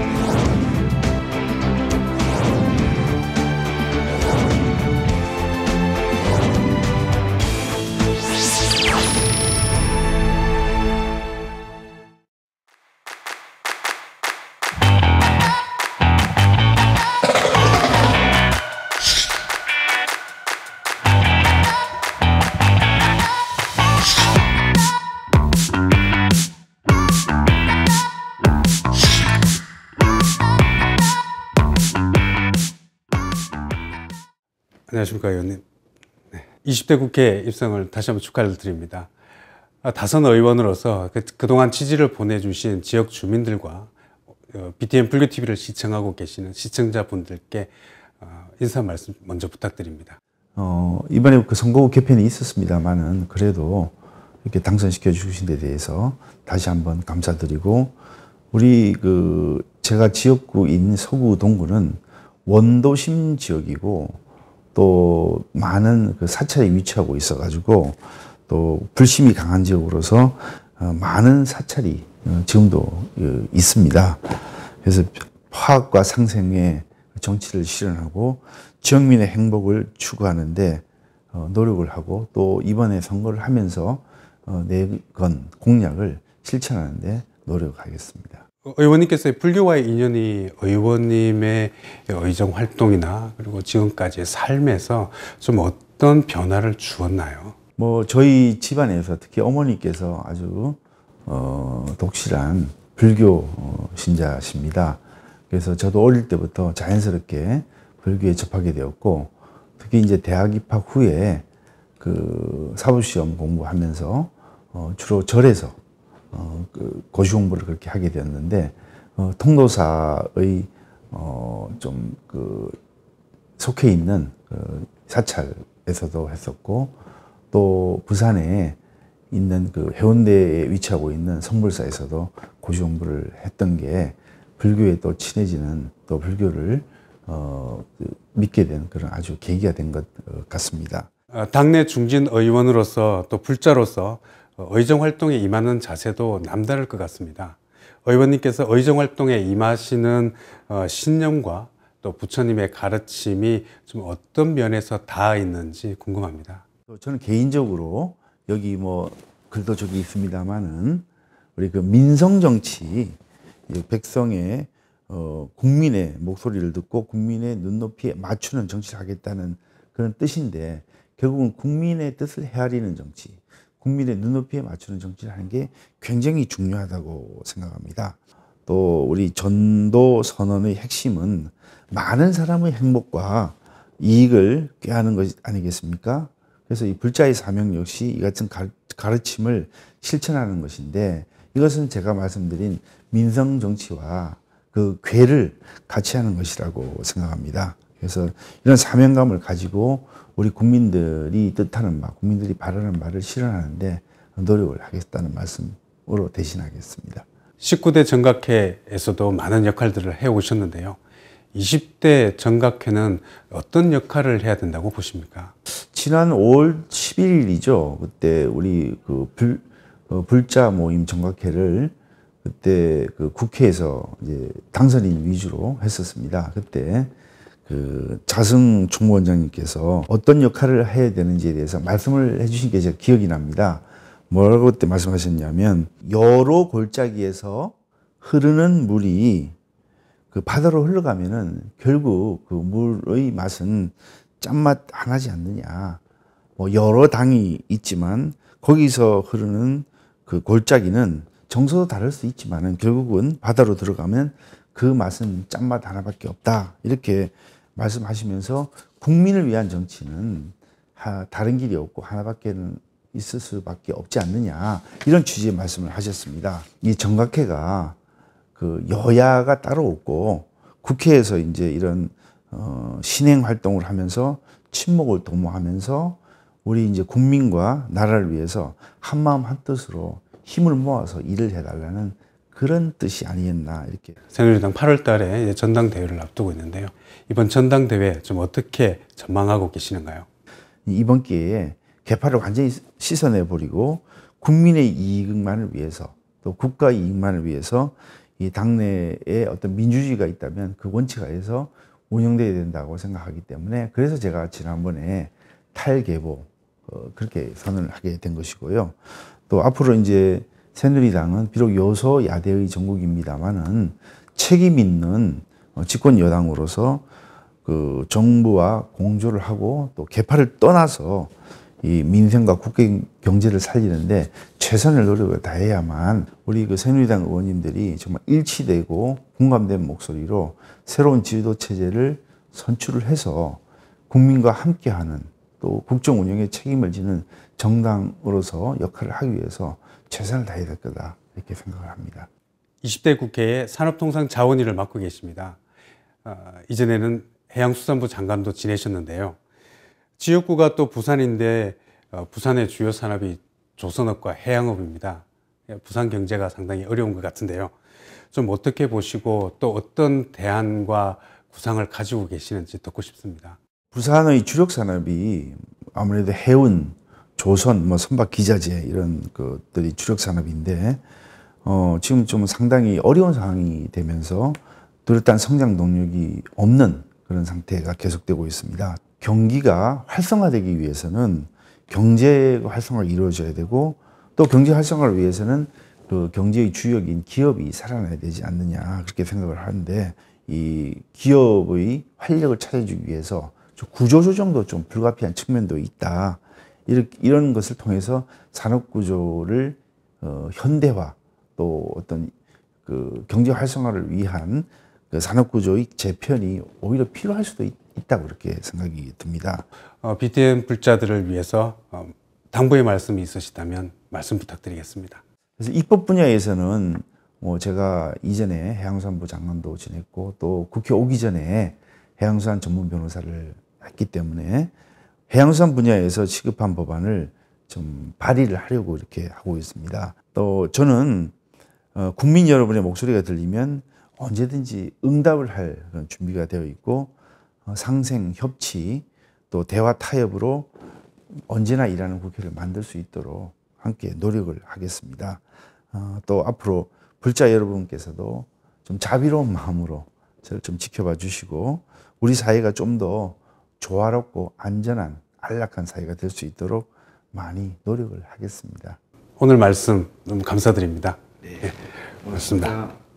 Oh. 안녕하십니까 의원님. 네. 20대 국회 입성을 다시 한번 축하를 드립니다. 아, 다선 의원으로서 그, 그동안 취지를 보내주신 지역 주민들과 BTN 불교 TV를 시청하고 계시는 시청자분들께 어, 인사 말씀 먼저 부탁드립니다. 어, 이번에 그 선거구 개편이 있었습니다만은 그래도 이렇게 당선시켜 주신 데 대해서 다시 한번 감사드리고 우리 그 제가 지역구인 서구 동구는 원도심 지역이고 또 많은 그 사찰이 위치하고 있어가지고 또 불심이 강한 지역으로서 어, 많은 사찰이 어, 지금도 어, 있습니다. 그래서 화학과 상생의 정치를 실현하고 지역민의 행복을 추구하는데 노력을 하고 또 이번에 선거를 하면서 내건 공약을 실천하는데 노력하겠습니다. 의원님께서의 불교와의 인연이 의원님의 의정 활동이나 그리고 지금까지의 삶에서 좀 어떤 변화를 주었나요? 뭐 저희 집안에서 특히 어머니께서 아주 어, 독실한 불교 어, 신자십니다. 그래서 저도 어릴 때부터 자연스럽게 불교에 접하게 되었고 특히 이제 대학 입학 후에 그 사법시험 공부하면서 어, 주로 절에서 어, 그 고시 공부를 그렇게 하게 되었는데 어, 통도사의 어, 좀그 속해 있는 그 사찰에서도 했었고 또 부산에 있는 그 해운대에 위치하고 있는 성불사에서도 고시 공부를 했던 게 불교에 또 친해지는 또 불교를 어, 그 믿게 된 그런 아주 계기가 된것 어, 같습니다. 아, 당내 중진 의원으로서 또 불자로서 의정 활동에 임하는 자세도 남다를 것 같습니다. 의원님께서 의정 활동에 임하시는 어, 신념과 또 부처님의 가르침이 좀 어떤 면에서 닿아 있는지 궁금합니다. 저는 개인적으로 여기 뭐 글도 저기 있습니다만은 우리 그 민성 정치 백성의 어, 국민의 목소리를 듣고 국민의 눈높이에 맞추는 정치를 하겠다는 그런 뜻인데 결국은 국민의 뜻을 헤아리는 정치 국민의 눈높이에 맞추는 정치를 하는 게 굉장히 중요하다고 생각합니다. 또 우리 전도 선언의 핵심은 많은 사람의 행복과 이익을 꾀하는 것 아니겠습니까? 그래서 이 불자의 사명 역시 이 같은 가르침을 실천하는 것인데 이것은 제가 말씀드린 민성 정치와 그 괴를 같이 하는 것이라고 생각합니다. 그래서 이런 사명감을 가지고 우리 국민들이 뜻하는 말, 국민들이 바라는 말을 실현하는데 노력을 하겠다는 말씀으로 대신하겠습니다. 19대 정각회에서도 많은 역할들을 해오셨는데요. 20대 정각회는 어떤 역할을 해야 된다고 보십니까? 지난 5월 1 0일이죠 그때 우리 그 불, 어, 불자 모임 정각회를 그때 그 국회에서 이제 당선인 위주로 했었습니다. 그때 그 자승 총무원장님께서 어떤 역할을 해야 되는지에 대해서 말씀을 해주신 게 제가 기억이 납니다. 뭐라고 때 말씀하셨냐면 여러 골짜기에서 흐르는 물이 그 바다로 흘러가면은 결국 그 물의 맛은 짠맛 안 하지 않느냐. 뭐 여러 당이 있지만 거기서 흐르는 그 골짜기는 정서도 다를 수 있지만은 결국은 바다로 들어가면 그 맛은 짠맛 하나밖에 없다. 이렇게 말씀하시면서 국민을 위한 정치는 다른 길이 없고 하나밖에는 있을 수밖에 없지 않느냐 이런 취지의 말씀을 하셨습니다. 이 정각회가 그 여야가 따로 없고 국회에서 이제 이런 어, 신행 활동을 하면서 친목을 도모하면서 우리 이제 국민과 나라를 위해서 한 마음 한 뜻으로 힘을 모아서 일을 해달라는 그런 뜻이 아니었나 이렇게 새누리당 8월 달에 전당대회를 앞두고 있는데요. 이번 전당대회 좀 어떻게 전망하고 계시는가요? 이번 기회에 개파를 완전히 씻어내 버리고 국민의 이익만을 위해서 또 국가 이익만을 위해서 이 당내에 어떤 민주주의가 있다면 그 원칙하에서 운영돼야 된다고 생각하기 때문에 그래서 제가 지난번에 탈개보 어, 그렇게 선언을 하게 된 것이고요. 또 앞으로 이제 새누리당은 비록 여소야대의 정국입니다만은 책임 있는 어, 집권 여당으로서 그 정부와 공조를 하고 또 개파를 떠나서 이 민생과 국회 경제를 살리는데 최선을 노력을 다해야만 우리 그 새누리당 의원님들이 정말 일치되고 공감된 목소리로 새로운 지도 체제를 선출을 해서 국민과 함께하는 또 국정 운영에 책임을 지는 정당으로서 역할을 하기 위해서 최선을 다해야 될 거다 이렇게 생각을 합니다. 20대 국회에 산업통상 자원위를 맡고 계십니다. 어, 이전에는 해양수산부 장관도 지내셨는데요. 지역구가 또 부산인데 어, 부산의 주요 산업이 조선업과 해양업입니다. 예, 부산 경제가 상당히 어려운 것 같은데요. 좀 어떻게 보시고 또 어떤 대안과 구상을 가지고 계시는지 듣고 싶습니다. 부산의 주력 산업이 아무래도 해운, 조선, 뭐 선박 기자재 이런 것들이 주력 산업인데 어, 지금 좀 상당히 어려운 상황이 되면서 뚜렷한 성장 동력이 없는 그런 상태가 계속되고 있습니다. 경기가 활성화되기 위해서는 경제 활성화가 이루어져야 되고 또 경제 활성화를 위해서는 그 경제의 주역인 기업이 살아나야 되지 않느냐 그렇게 생각을 하는데 이 기업의 활력을 찾아주기 위해서 구조조정도 좀 불가피한 측면도 있다. 이런 것을 통해서 산업 구조를 어, 현대화 또 어떤 그 경제 활성화를 위한 그 산업 구조의 재편이 오히려 필요할 수도 있, 다고 그렇게 생각이 듭니다. 어, BTM 불자들을 위해서 어, 당부의 말씀이 있으시다면 말씀 부탁드리겠습니다. 그래서 입법 분야에서는 뭐 제가 이전에 해양수산부 장관도 지냈고 또 국회 오기 전에 해양수산 전문 변호사를 했기 때문에 해양수산 분야에서 시급한 법안을 좀 발의를 하려고 이렇게 하고 있습니다. 또 저는 어, 국민 여러분의 목소리가 들리면 언제든지 응답을 할 그런 준비가 되어 있고 어, 상생, 협치, 또 대화 타협으로 언제나 일하는 국회를 만들 수 있도록 함께 노력을 하겠습니다. 어, 또 앞으로 불자 여러분께서도 좀 자비로운 마음으로 저를 좀 지켜봐 주시고 우리 사회가 좀더 조화롭고 안전한 안락한 사회가 될 수 있도록 많이 노력을 하겠습니다. 오늘 말씀 너무 감사드립니다. 네. 예, 고맙습니다. 고맙습니다.